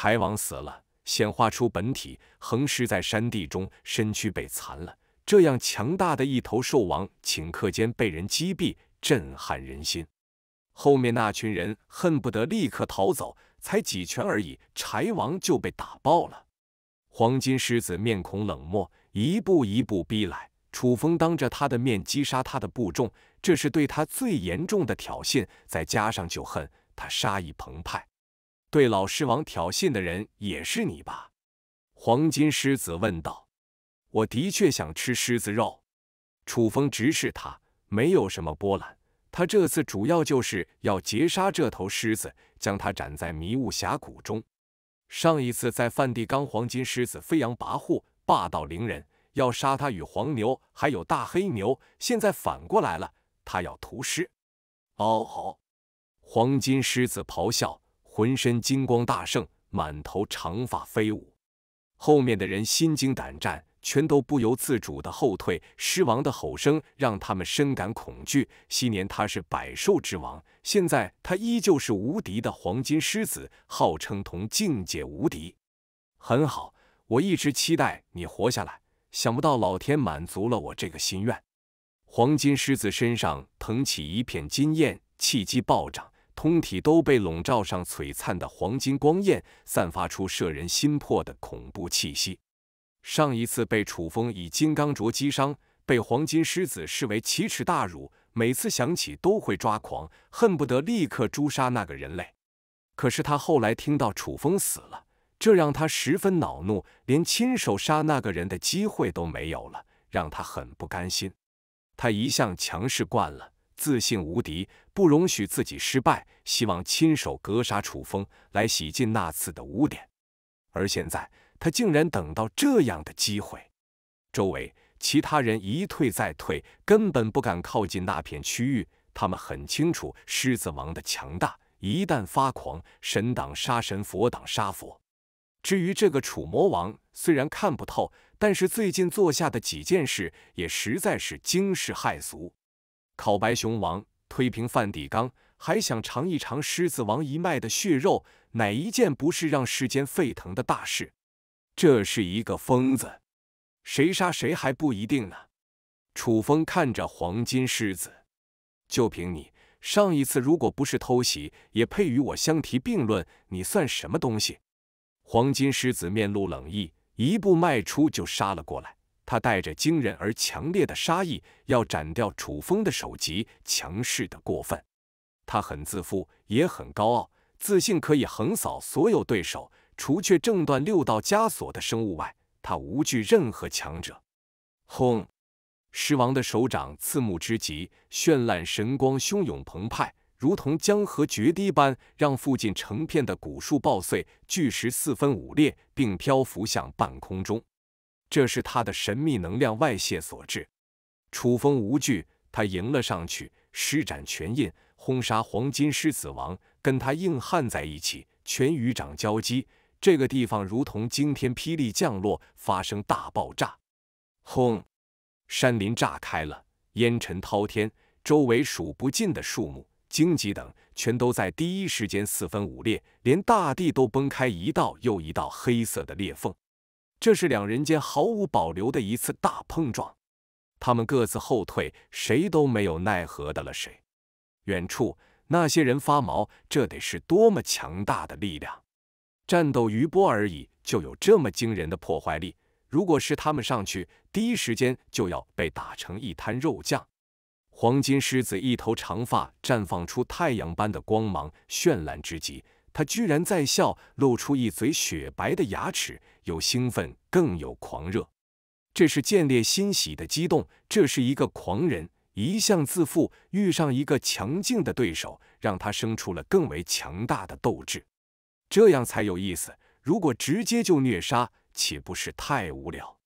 柴王死了，显化出本体，横尸在山地中，身躯被残了。这样强大的一头兽王，顷刻间被人击毙，震撼人心。后面那群人恨不得立刻逃走。才几拳而已，柴王就被打爆了。黄金狮子面孔冷漠，一步一步逼来。楚风当着他的面击杀他的部众，这是对他最严重的挑衅。再加上旧恨，他杀意澎湃。对老狮王挑衅的人也是你吧？黄金狮子问道。我的确想吃狮子肉。楚风直视他，没有什么波澜。他这次主要就是要截杀这头狮子，将它斩在迷雾峡谷中。上一次在梵蒂冈，黄金狮子飞扬跋扈，霸道凌人，要杀他与黄牛还有大黑牛。现在反过来了，他要屠狮。哦吼！黄金狮子咆哮。浑身金光大盛，满头长发飞舞，后面的人心惊胆战，全都不由自主的后退。狮王的吼声让他们深感恐惧。昔年他是百兽之王，现在他依旧是无敌的黄金狮子，号称同境界无敌。很好，我一直期待你活下来，想不到老天满足了我这个心愿。黄金狮子身上腾起一片金焰，气机暴涨。通体都被笼罩上璀璨的黄金光焰，散发出摄人心魄的恐怖气息。上一次被楚风以金刚镯击伤，被黄金狮子视为奇耻大辱，每次想起都会抓狂，恨不得立刻诛杀那个人类。可是他后来听到楚风死了，这让他十分恼怒，连亲手杀那个人的机会都没有了，让他很不甘心。他一向强势惯了。自信无敌，不容许自己失败，希望亲手格杀楚风来洗尽那次的污点。而现在，他竟然等到这样的机会。周围其他人一退再退，根本不敢靠近那片区域。他们很清楚狮子王的强大，一旦发狂，神挡杀神，佛挡杀佛。至于这个楚魔王，虽然看不透，但是最近做下的几件事也实在是惊世骇俗。考白熊王，推平范蒂冈，还想尝一尝狮子王一脉的血肉，哪一件不是让世间沸腾的大事？这是一个疯子，谁杀谁还不一定呢。楚风看着黄金狮子，就凭你，上一次如果不是偷袭，也配与我相提并论？你算什么东西？黄金狮子面露冷意，一步迈出就杀了过来。他带着惊人而强烈的杀意，要斩掉楚风的首级，强势的过分。他很自负，也很高傲，自信可以横扫所有对手，除却挣断六道枷锁的生物外，他无惧任何强者。轰！狮王的手掌刺目之极，绚烂神光汹涌澎湃，如同江河决堤般，让附近成片的古树爆碎，巨石四分五裂，并漂浮向半空中。这是他的神秘能量外泄所致。楚风无惧，他迎了上去，施展拳印轰杀黄金狮子王，跟他硬汉在一起，拳与掌交击。这个地方如同惊天霹雳降落，发生大爆炸，轰！山林炸开了，烟尘滔天，周围数不尽的树木、荆棘等，全都在第一时间四分五裂，连大地都崩开一道又一道黑色的裂缝。这是两人间毫无保留的一次大碰撞，他们各自后退，谁都没有奈何的了谁。远处那些人发毛，这得是多么强大的力量！战斗余波而已，就有这么惊人的破坏力。如果是他们上去，第一时间就要被打成一滩肉酱。黄金狮子一头长发绽放出太阳般的光芒，绚烂之极。它居然在笑，露出一嘴雪白的牙齿。有兴奋，更有狂热，这是建猎欣喜的激动，这是一个狂人，一向自负，遇上一个强劲的对手，让他生出了更为强大的斗志，这样才有意思。如果直接就虐杀，岂不是太无聊？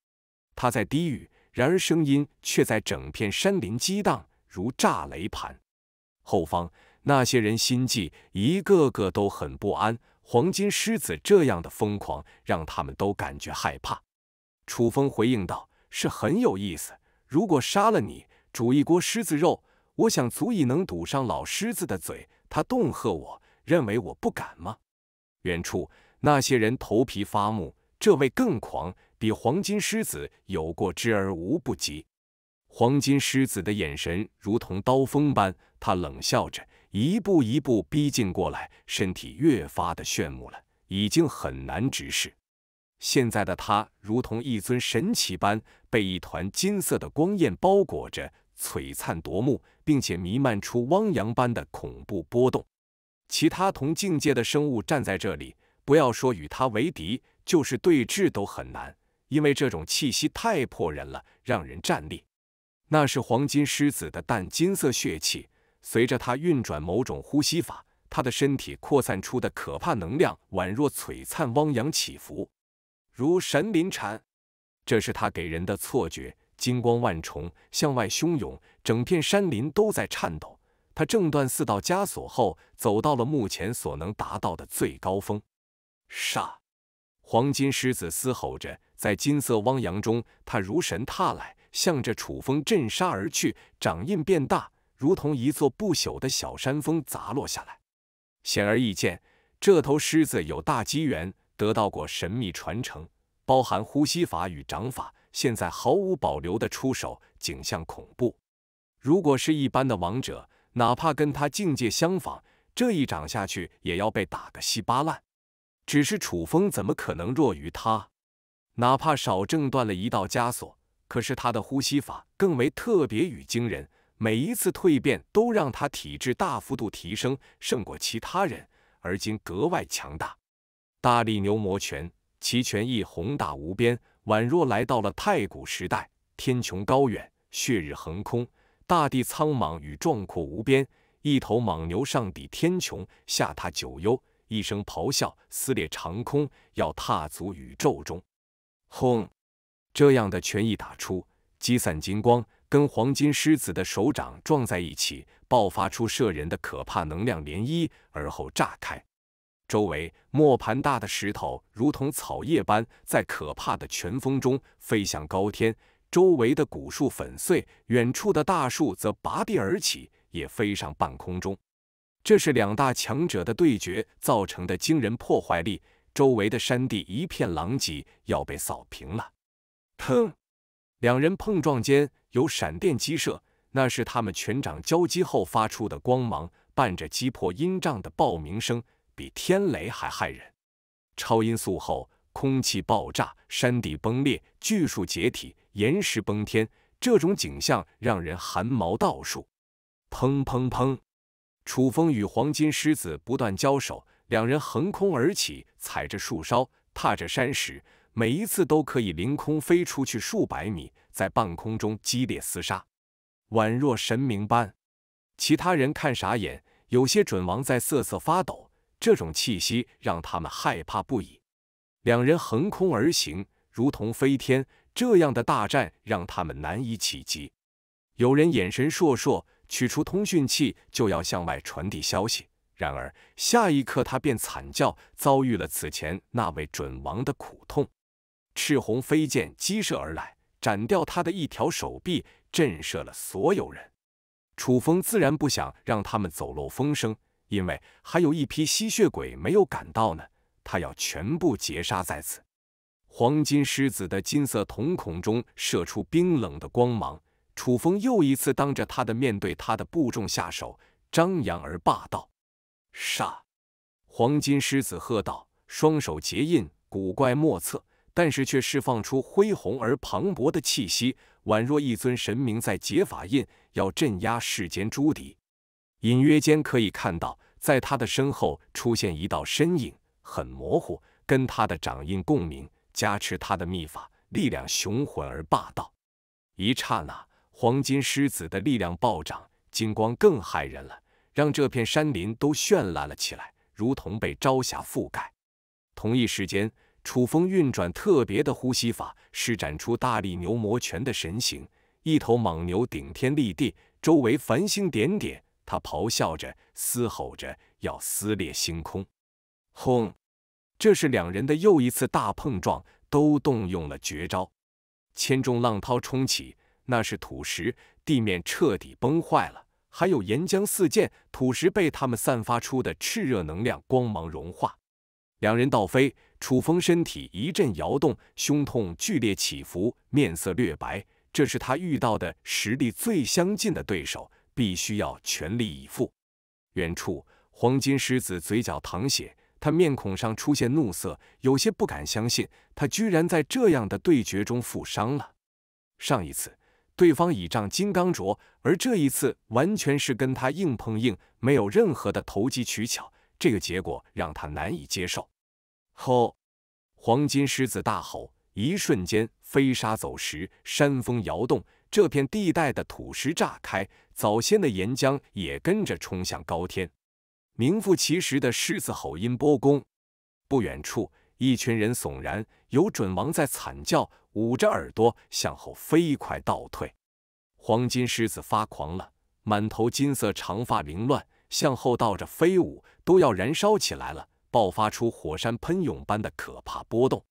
他在低语，然而声音却在整片山林激荡，如炸雷盘。后方那些人心悸，一个个都很不安。黄金狮子这样的疯狂让他们都感觉害怕。楚风回应道：“是很有意思。如果杀了你，煮一锅狮子肉，我想足以能堵上老狮子的嘴。他恫吓我，认为我不敢吗？”远处那些人头皮发木，这位更狂，比黄金狮子有过之而无不及。黄金狮子的眼神如同刀锋般，他冷笑着。一步一步逼近过来，身体越发的炫目了，已经很难直视。现在的他如同一尊神奇般，被一团金色的光焰包裹着，璀璨夺目，并且弥漫出汪洋般的恐怖波动。其他同境界的生物站在这里，不要说与他为敌，就是对峙都很难，因为这种气息太迫人了，让人战栗。那是黄金狮子的淡金色血气。随着他运转某种呼吸法，他的身体扩散出的可怕能量，宛若璀璨汪洋起伏，如神临禅。这是他给人的错觉，金光万重，向外汹涌，整片山林都在颤抖。他挣断四道枷锁后，走到了目前所能达到的最高峰。杀！黄金狮子嘶吼着，在金色汪洋中，他如神踏来，向着楚风镇杀而去，掌印变大。如同一座不朽的小山峰砸落下来，显而易见，这头狮子有大机缘，得到过神秘传承，包含呼吸法与掌法，现在毫无保留的出手，景象恐怖。如果是一般的王者，哪怕跟他境界相仿，这一掌下去也要被打个稀巴烂。只是楚风怎么可能弱于他？哪怕少挣断了一道枷锁，可是他的呼吸法更为特别与惊人。每一次蜕变都让他体质大幅度提升，胜过其他人。而今格外强大，大力牛魔拳，其拳意宏大无边，宛若来到了太古时代。天穹高远，血日横空，大地苍茫与壮阔无边。一头莽牛上抵天穹，下踏九幽，一声咆哮撕裂长空，要踏足宇宙中。轰！这样的拳意打出，激散金光。跟黄金狮子的手掌撞在一起，爆发出摄人的可怕能量涟漪，而后炸开。周围磨盘大的石头如同草叶般，在可怕的拳风中飞向高天，周围的古树粉碎，远处的大树则拔地而起，也飞上半空中。这是两大强者的对决造成的惊人破坏力，周围的山地一片狼藉，要被扫平了。砰！两人碰撞间有闪电击射，那是他们拳掌交击后发出的光芒，伴着击破音障的爆鸣声，比天雷还骇人。超音速后，空气爆炸，山地崩裂，巨树解体，岩石崩天，这种景象让人汗毛倒竖。砰砰砰！楚风与黄金狮子不断交手，两人横空而起，踩着树梢，踏着山石。每一次都可以凌空飞出去数百米，在半空中激烈厮杀，宛若神明般。其他人看傻眼，有些准王在瑟瑟发抖，这种气息让他们害怕不已。两人横空而行，如同飞天，这样的大战让他们难以企及。有人眼神烁烁，取出通讯器就要向外传递消息，然而下一刻他便惨叫，遭遇了此前那位准王的苦痛。赤红飞剑激射而来，斩掉他的一条手臂，震慑了所有人。楚风自然不想让他们走漏风声，因为还有一批吸血鬼没有赶到呢，他要全部截杀在此。黄金狮子的金色瞳孔中射出冰冷的光芒，楚风又一次当着他的面对他的部众下手，张扬而霸道。杀！黄金狮子喝道，双手结印，古怪莫测。但是却释放出恢宏而磅礴的气息，宛若一尊神明在结法印，要镇压世间诸敌。隐约间可以看到，在他的身后出现一道身影，很模糊，跟他的掌印共鸣，加持他的秘法，力量雄浑而霸道。一刹那，黄金狮子的力量暴涨，金光更骇人了，让这片山林都绚烂了起来，如同被朝霞覆盖。同一时间。楚风运转特别的呼吸法，施展出大力牛魔拳的神形，一头莽牛顶天立地，周围繁星点点。他咆哮着，嘶吼着，要撕裂星空。轰！这是两人的又一次大碰撞，都动用了绝招。千重浪涛冲起，那是土石地面彻底崩坏了，还有岩浆四溅，土石被他们散发出的炽热能量光芒融化。两人倒飞。楚风身体一阵摇动，胸痛剧烈起伏，面色略白。这是他遇到的实力最相近的对手，必须要全力以赴。远处，黄金狮子嘴角淌血，他面孔上出现怒色，有些不敢相信，他居然在这样的对决中负伤了。上一次，对方倚仗金刚镯，而这一次完全是跟他硬碰硬，没有任何的投机取巧，这个结果让他难以接受。吼！黄金狮子大吼，一瞬间飞沙走石，山峰摇动，这片地带的土石炸开，早先的岩浆也跟着冲向高天。名副其实的狮子吼音波宫。不远处，一群人悚然，有准王在惨叫，捂着耳朵向后飞快倒退。黄金狮子发狂了，满头金色长发凌乱，向后倒着飞舞，都要燃烧起来了。爆发出火山喷涌般的可怕波动，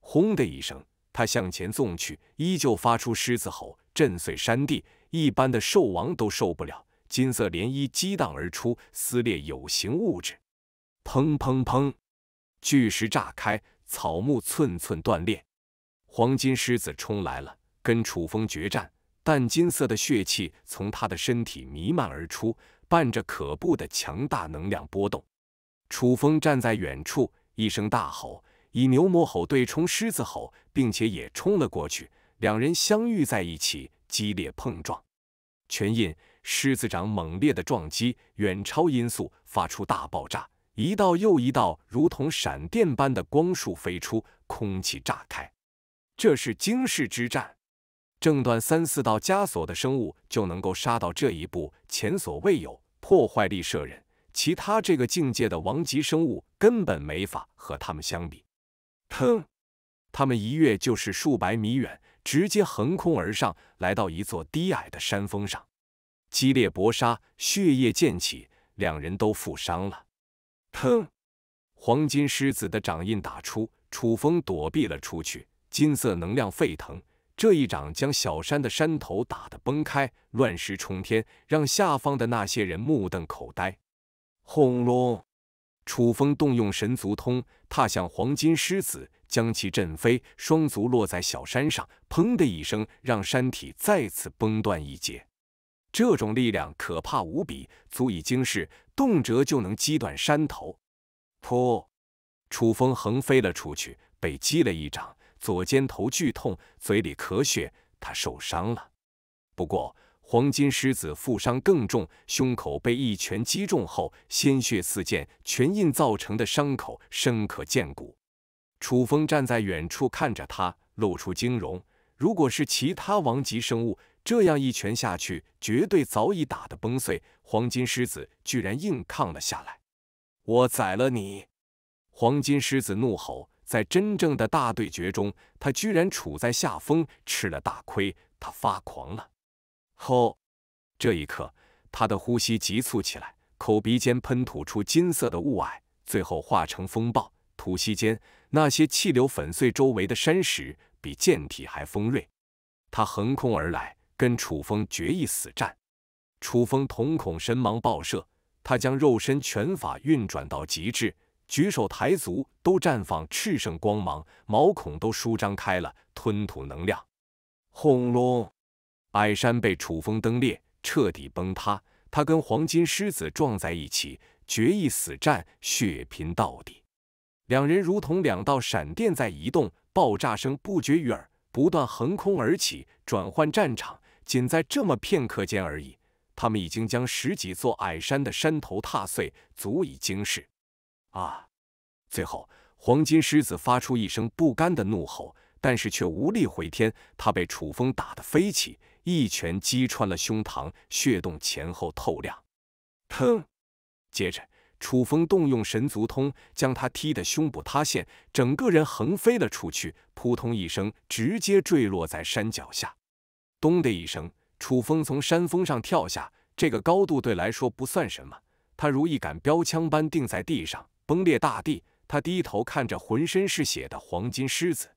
轰的一声，他向前纵去，依旧发出狮子吼，震碎山地一般的兽王都受不了。金色涟漪激荡而出，撕裂有形物质。砰砰砰！巨石炸开，草木寸寸断裂。黄金狮子冲来了，跟楚风决战。淡金色的血气从他的身体弥漫而出，伴着可怖的强大能量波动。楚风站在远处，一声大吼，以牛魔吼对冲狮子吼，并且也冲了过去。两人相遇在一起，激烈碰撞，拳印、狮子掌猛烈的撞击，远超音速，发出大爆炸，一道又一道如同闪电般的光束飞出，空气炸开。这是惊世之战，挣断三四道枷锁的生物就能够杀到这一步，前所未有，破坏力慑人。其他这个境界的王级生物根本没法和他们相比。腾，他们一跃就是数百米远，直接横空而上，来到一座低矮的山峰上。激烈搏杀，血液溅起，两人都负伤了。腾，黄金狮子的掌印打出，楚风躲避了出去。金色能量沸腾，这一掌将小山的山头打得崩开，乱石冲天，让下方的那些人目瞪口呆。轰隆！楚风动用神足通，踏向黄金狮子，将其震飞。双足落在小山上，砰的一声，让山体再次崩断一截。这种力量可怕无比，足以惊世，动辄就能击断山头。噗！楚风横飞了出去，被击了一掌，左肩头剧痛，嘴里咳血，他受伤了。不过，黄金狮子负伤更重，胸口被一拳击中后，鲜血四溅，拳印造成的伤口深可见骨。楚风站在远处看着他，露出惊容。如果是其他王级生物，这样一拳下去，绝对早已打得崩碎。黄金狮子居然硬抗了下来！我宰了你！黄金狮子怒吼。在真正的大对决中，他居然处在下风，吃了大亏，他发狂了。吼！这一刻，他的呼吸急促起来，口鼻间喷吐出金色的雾霭，最后化成风暴。吐息间，那些气流粉碎周围的山石，比剑体还锋锐。他横空而来，跟楚风决一死战。楚风瞳孔神芒爆射，他将肉身拳法运转到极致，举手抬足都绽放炽盛光芒，毛孔都舒张开了，吞吐能量。轰隆！矮山被楚风崩裂，彻底崩塌。他跟黄金狮子撞在一起，决一死战，血拼到底。两人如同两道闪电在移动，爆炸声不绝于耳，不断横空而起，转换战场。仅在这么片刻间而已，他们已经将十几座矮山的山头踏碎，足以惊世啊！最后，黄金狮子发出一声不甘的怒吼。但是却无力回天，他被楚风打得飞起，一拳击穿了胸膛，血洞前后透亮。砰！接着楚风动用神足通，将他踢得胸部塌陷，整个人横飞了出去，扑通一声，直接坠落在山脚下。咚的一声，楚风从山峰上跳下，这个高度对来说不算什么，他如一杆标枪般钉在地上，崩裂大地。他低头看着浑身是血的黄金狮子。